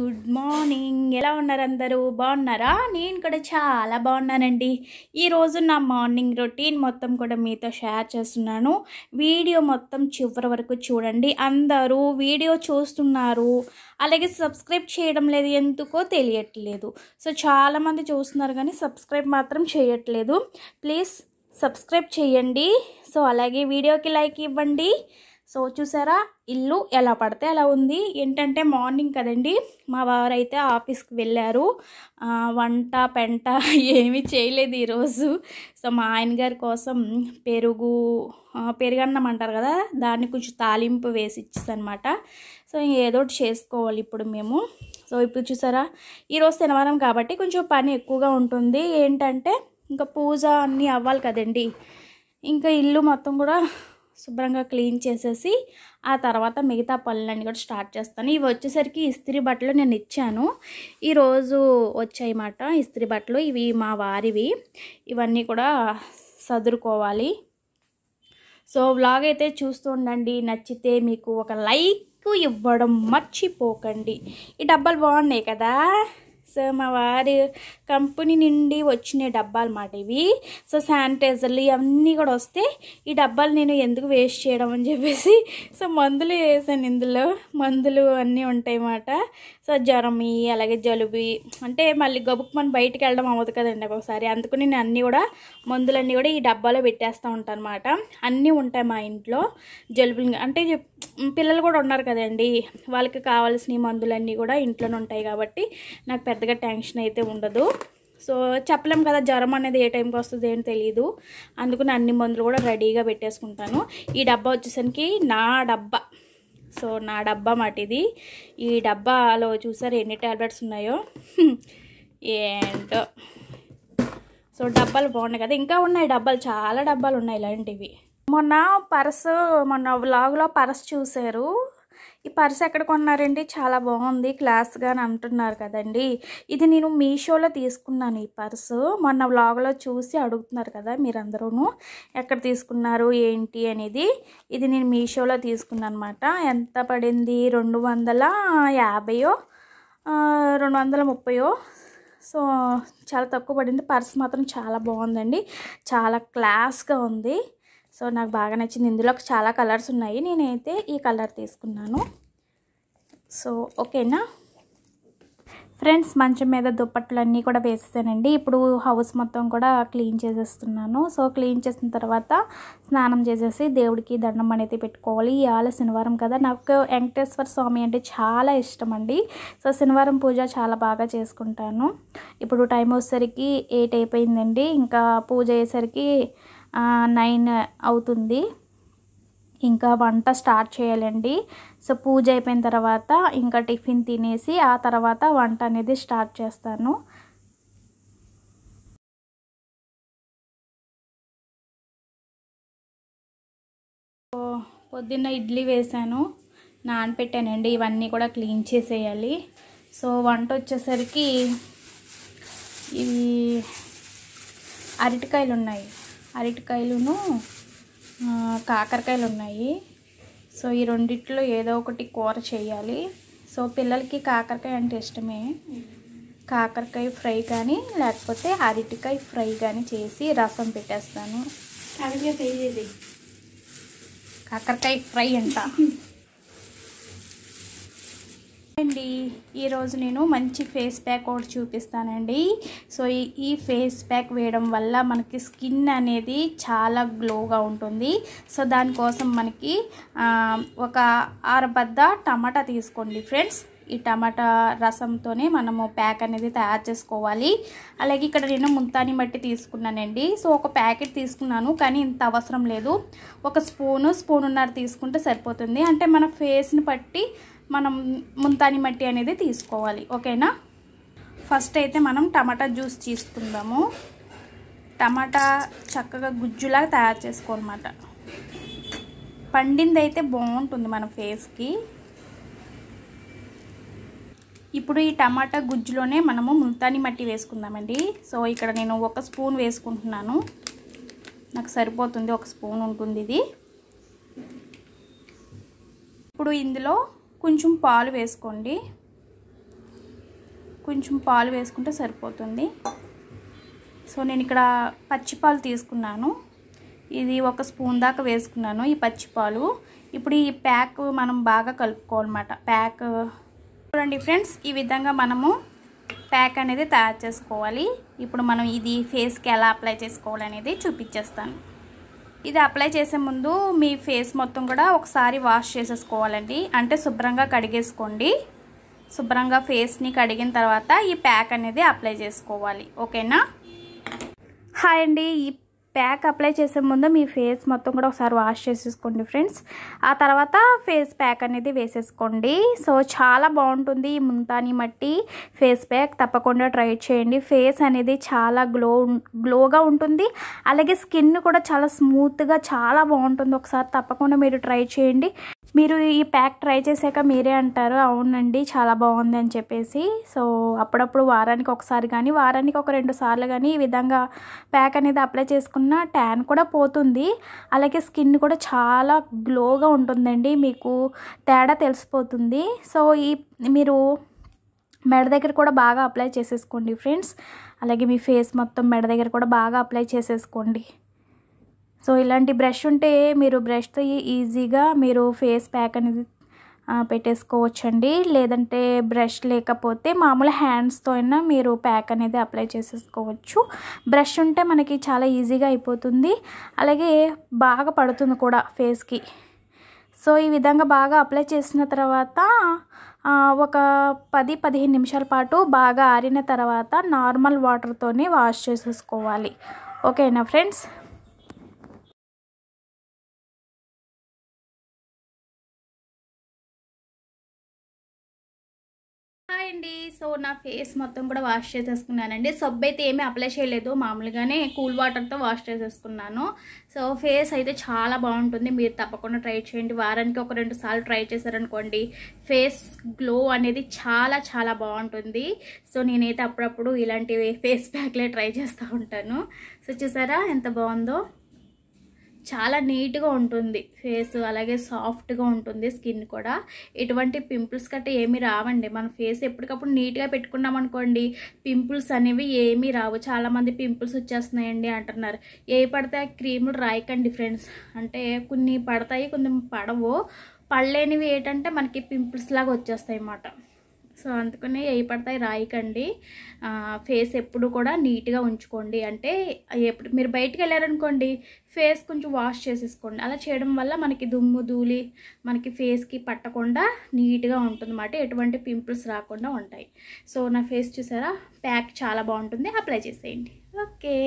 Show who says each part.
Speaker 1: good morning ఎలా ఉన్నారు అందరూ బాగున్నారా నేను కూడా చాలా బాగున్నానండి ఈరోజు నా మార్నింగ్ రొటీన్ మొత్తం కూడా మీతో షేర్ చేస్తున్నాను వీడియో మొత్తం చివరి వరకు చూడండి అందరూ వీడియో చూస్తున్నారు అలాగే సబ్స్క్రైబ్ చేయడం లేదు ఎందుకో తెలియట్లేదు సో చాలామంది చూస్తున్నారు కానీ సబ్స్క్రైబ్ మాత్రం చేయట్లేదు ప్లీజ్ సబ్స్క్రైబ్ చేయండి సో అలాగే వీడియోకి లైక్ ఇవ్వండి సో చూసారా ఇల్లు ఎలా పడితే అలా ఉంది ఏంటంటే మార్నింగ్ కదండి మా వారైతే ఆఫీస్కి వెళ్ళారు వంట పెంట ఏమీ చేయలేదు ఈరోజు సో మా ఆయన గారి కోసం పెరుగు పెరుగన్నం అంటారు కదా దాన్ని కొంచెం తాలింపు వేసి అనమాట సో ఏదోటి చేసుకోవాలి ఇప్పుడు మేము సో ఇప్పుడు చూసారా ఈరోజు శనివారం కాబట్టి కొంచెం పని ఎక్కువగా ఉంటుంది ఏంటంటే ఇంకా పూజ అన్నీ అవ్వాలి కదండి ఇంకా ఇల్లు మొత్తం కూడా శుభ్రంగా క్లీన్ చేసేసి ఆ తర్వాత మిగతా పనులన్నీ కూడా స్టార్ట్ చేస్తాను ఇవి వచ్చేసరికి ఇస్త్రీ బట్టలు నేను ఇచ్చాను ఈరోజు మాట ఇస్త్రీ బట్టలు ఇవి మా వారివి ఇవన్నీ కూడా సదురుకోవాలి సో వ్లాగ్ అయితే చూస్తుండండి నచ్చితే మీకు ఒక లైక్ ఇవ్వడం మర్చిపోకండి ఈ డబ్బాలు బాగున్నాయి కదా సో మా వారి కంపెనీ నుండి వచ్చిన డబ్బాలు మాట ఇవి సో శానిటైజర్లు ఇవన్నీ కూడా వస్తే ఈ డబ్బాలు నేను ఎందుకు వేస్ట్ చేయడం అని చెప్పేసి సో మందులు వేసాను ఇందులో మందులు అన్నీ ఉంటాయి అన్నమాట సో జ్వరమి అలాగే జలుబి అంటే మళ్ళీ గబుకు మనం బయటికి వెళ్ళడం అవ్వదు కదండి ఒకసారి అందుకు నేను అన్నీ కూడా మందులన్నీ కూడా ఈ డబ్బాలో పెట్టేస్తూ ఉంటాను అనమాట అన్నీ ఉంటాయి మా ఇంట్లో జలుబులు అంటే పిల్లలు కూడా ఉన్నారు కదండి వాళ్ళకి కావాల్సిన మందులన్నీ కూడా ఇంట్లోనే ఉంటాయి కాబట్టి నాకు పెద్ద పెద్దగా టెన్షన్ అయితే ఉండదు సో చెప్పలేం కదా జ్వరం అనేది ఏ టైంకి వస్తుంది ఏం తెలియదు అందుకని అన్ని మందులు కూడా రెడీగా పెట్టేసుకుంటాను ఈ డబ్బా వచ్చేసరికి నా డబ్బా సో నా డబ్బా మాట ఇది ఈ డబ్బాలో చూసారు ఎన్ని ట్యాబ్లెట్స్ ఉన్నాయో ఏంటో సో డబ్బాలు బాగున్నాయి కదా ఇంకా ఉన్నాయి డబ్బాలు చాలా డబ్బాలు ఉన్నాయి ఇలాంటివి మొన్న పర్స్ మొన్న వ్లాగ్లో పర్స్ చూశారు ఈ పర్స్ ఎక్కడ కొన్నారండి చాలా బాగుంది క్లాస్గా అని అంటున్నారు కదండి ఇది నేను మీషోలో తీసుకున్నాను ఈ పర్సు మొన్న వ్లాగ్లో చూసి అడుగుతున్నారు కదా మీరందరూ ఎక్కడ తీసుకున్నారు ఏంటి అనేది ఇది నేను మీషోలో తీసుకున్నాను అనమాట ఎంత పడింది రెండు వందల యాభయో రెండు వందల ముప్పయో సో చాలా తక్కువ పడింది పర్స్ మాత్రం చాలా బాగుందండి చాలా క్లాస్గా ఉంది సో నాకు బాగా నచ్చింది ఇందులో చాలా కలర్స్ ఉన్నాయి నేనైతే ఈ కలర్ తీసుకున్నాను సో ఓకేనా ఫ్రెండ్స్ మంచం మీద దుప్పట్లన్నీ కూడా వేసేసానండి ఇప్పుడు హౌస్ మొత్తం కూడా క్లీన్ చేసేస్తున్నాను సో క్లీన్ చేసిన తర్వాత స్నానం చేసేసి దేవుడికి దండం అనేది పెట్టుకోవాలి ఇవాళ శనివారం కదా నాకు వెంకటేశ్వర స్వామి అంటే చాలా ఇష్టం అండి సో శనివారం పూజ చాలా బాగా చేసుకుంటాను ఇప్పుడు టైం వచ్చేసరికి ఎయిట్ అయిపోయిందండి ఇంకా పూజ అయ్యేసరికి నైన్ అవుతుంది ఇంకా వంట స్టార్ట్ చేయాలండి సో పూజ అయిపోయిన తర్వాత ఇంకా టిఫిన్ తినేసి ఆ తర్వాత వంట అనేది స్టార్ట్ చేస్తాను పొద్దున్న ఇడ్లీ వేసాను నానపెట్టానండి ఇవన్నీ కూడా క్లీన్ చేసేయాలి సో వంట వచ్చేసరికి ఇవి అరటికాయలు ఉన్నాయి అరటికాయలును కాకరకాయలు ఉన్నాయి సో ఈ రెండిట్లో ఏదో ఒకటి కూర చేయాలి సో పిల్లలకి కాకరకాయ అంటే ఇష్టమే కాకరకాయ ఫ్రై కానీ లేకపోతే అరటికాయ ఫ్రై కానీ చేసి రసం పెట్టేస్తాను కాకరకాయ ఫ్రై అంట అండి ఈరోజు నేను మంచి ఫేస్ ప్యాక్ ఒకటి చూపిస్తానండి సో ఈ ఫేస్ ప్యాక్ వేయడం వల్ల మనకి స్కిన్ అనేది చాలా గ్లోగా ఉంటుంది సో దానికోసం మనకి ఒక ఆరబద్ద టమాటా తీసుకోండి ఫ్రెండ్స్ ఈ టమాటా రసంతోనే మనము ప్యాక్ అనేది తయారు చేసుకోవాలి అలాగే ఇక్కడ నేను ముంతాని మట్టి తీసుకున్నానండి సో ఒక ప్యాకెట్ తీసుకున్నాను కానీ ఇంత అవసరం లేదు ఒక స్పూను స్పూన్ ఉన్నారు తీసుకుంటే సరిపోతుంది అంటే మన ఫేస్ని బట్టి మనం ముంతాని మట్టి అనేది తీసుకోవాలి ఓకేనా ఫస్ట్ అయితే మనం టమాటా జ్యూస్ తీసుకుందాము టమాటా చక్కగా గుజ్జులాగా తయారు చేసుకోనమాట పండింది అయితే బాగుంటుంది మన ఫేస్కి ఇప్పుడు ఈ టమాటా గుజ్జులోనే మనము ముల్తాని మట్టి వేసుకుందామండి సో ఇక్కడ నేను ఒక స్పూన్ వేసుకుంటున్నాను నాకు సరిపోతుంది ఒక స్పూన్ ఉంటుంది ఇది ఇప్పుడు ఇందులో కొంచెం పాలు వేసుకోండి కొంచెం పాలు వేసుకుంటే సరిపోతుంది సో నేను ఇక్కడ పచ్చిపాలు తీసుకున్నాను ఇది ఒక స్పూన్ దాకా వేసుకున్నాను ఈ పచ్చిపాలు ఇప్పుడు ఈ ప్యాక్ మనం బాగా కలుపుకోవాలన్నమాట ప్యాక్ చూడండి ఫ్రెండ్స్ ఈ విధంగా మనము ప్యాక్ అనేది తయారు చేసుకోవాలి ఇప్పుడు మనం ఇది ఫేస్కి ఎలా అప్లై చేసుకోవాలనేది చూపించేస్తాను ఇది అప్లై చేసే ముందు మీ ఫేస్ మొత్తం కూడా ఒకసారి వాష్ చేసేసుకోవాలండి అంటే శుభ్రంగా కడిగేసుకోండి శుభ్రంగా ఫేస్ని కడిగిన తర్వాత ఈ ప్యాక్ అనేది అప్లై చేసుకోవాలి ఓకేనా హాయ్ అండి ఈ ప్యాక్ అప్లై చేసే ముందు మీ ఫేస్ మొత్తం కూడా ఒకసారి వాష్ చేసేసుకోండి ఫ్రెండ్స్ ఆ తర్వాత ఫేస్ ప్యాక్ అనేది వేసేసుకోండి సో చాలా బాగుంటుంది ఈ ముంతాని మట్టి ఫేస్ ప్యాక్ తప్పకుండా ట్రై చేయండి ఫేస్ అనేది చాలా గ్లో గ్లోగా ఉంటుంది అలాగే స్కిన్ కూడా చాలా స్మూత్గా చాలా బాగుంటుంది ఒకసారి తప్పకుండా మీరు ట్రై చేయండి మీరు ఈ ప్యాక్ ట్రై చేశాక మీరే అంటారు అవునండి చాలా బాగుంది అని చెప్పేసి సో అప్పుడప్పుడు వారానికి ఒకసారి కానీ వారానికి ఒక రెండు సార్లు కానీ ఈ విధంగా ప్యాక్ అనేది అప్లై చేసుకున్న ట్యాన్ కూడా పోతుంది అలాగే స్కిన్ కూడా చాలా గ్లోగా ఉంటుందండి మీకు తేడా తెలిసిపోతుంది సో ఈ మీరు మెడ దగ్గర కూడా బాగా అప్లై చేసేసుకోండి ఫ్రెండ్స్ అలాగే మీ ఫేస్ మొత్తం మెడ దగ్గర కూడా బాగా అప్లై చేసేసుకోండి సో ఇలాంటి బ్రష్ ఉంటే మీరు బ్రష్తో ఈజీగా మీరు ఫేస్ ప్యాక్ అనేది పెట్టేసుకోవచ్చండి లేదంటే బ్రష్ లేకపోతే మామూలు హ్యాండ్స్తో అయినా మీరు ప్యాక్ అనేది అప్లై చేసేసుకోవచ్చు బ్రష్ ఉంటే మనకి చాలా ఈజీగా అయిపోతుంది అలాగే బాగా పడుతుంది కూడా ఫేస్కి సో ఈ విధంగా బాగా అప్లై చేసిన తర్వాత ఒక పది పదిహేను నిమిషాల పాటు బాగా ఆరిన తర్వాత నార్మల్ వాటర్తోనే వాష్ చేసేసుకోవాలి ఓకేనా ఫ్రెండ్స్ సో నా ఫేస్ మొత్తం కూడా వాష్ చేసేసుకున్నానండి సబ్బు అయితే ఏమీ అప్లై చేయలేదు మామూలుగానే కూల్ వాటర్తో వాష్ చేసేసుకున్నాను సో ఫేస్ అయితే చాలా బాగుంటుంది మీరు తప్పకుండా ట్రై చేయండి వారానికి ఒక రెండు సార్లు ట్రై చేశారనుకోండి ఫేస్ గ్లో అనేది చాలా చాలా బాగుంటుంది సో నేనైతే అప్పుడప్పుడు ఇలాంటివి ఫేస్ ప్యాక్లే ట్రై చేస్తూ ఉంటాను సో చూసారా ఎంత బాగుందో చాలా నీట్గా ఉంటుంది ఫేస్ అలాగే సాఫ్ట్గా ఉంటుంది స్కిన్ కూడా ఎటువంటి పింపుల్స్ గట్రా ఏమీ రావండి మన ఫేస్ ఎప్పటికప్పుడు నీట్గా పెట్టుకున్నాం అనుకోండి పింపుల్స్ అనేవి ఏమీ రావు చాలామంది పింపుల్స్ వచ్చేస్తున్నాయండి అంటున్నారు ఏ పడితే క్రీములు రాయకండి ఫ్రెండ్స్ అంటే కొన్ని పడతాయి కొన్ని పడవు పడలేనివి ఏంటంటే మనకి పింపుల్స్ లాగా వచ్చేస్తాయి అన్నమాట సో అందుకనే ఏ పడతాయి రాయకండి ఫేస్ ఎప్పుడు కూడా నీట్గా ఉంచుకోండి అంటే ఎప్పుడు మీరు బయటికి వెళ్ళారనుకోండి ఫేస్ కొంచెం వాష్ చేసేసుకోండి అలా చేయడం వల్ల మనకి దుమ్ము ధూళి మనకి ఫేస్కి పట్టకుండా నీట్గా ఉంటుందన్నమాట ఎటువంటి పింపుల్స్ రాకుండా ఉంటాయి సో నా ఫేస్ చూసారా ప్యాక్ చాలా బాగుంటుంది అప్లై చేసేయండి ఓకే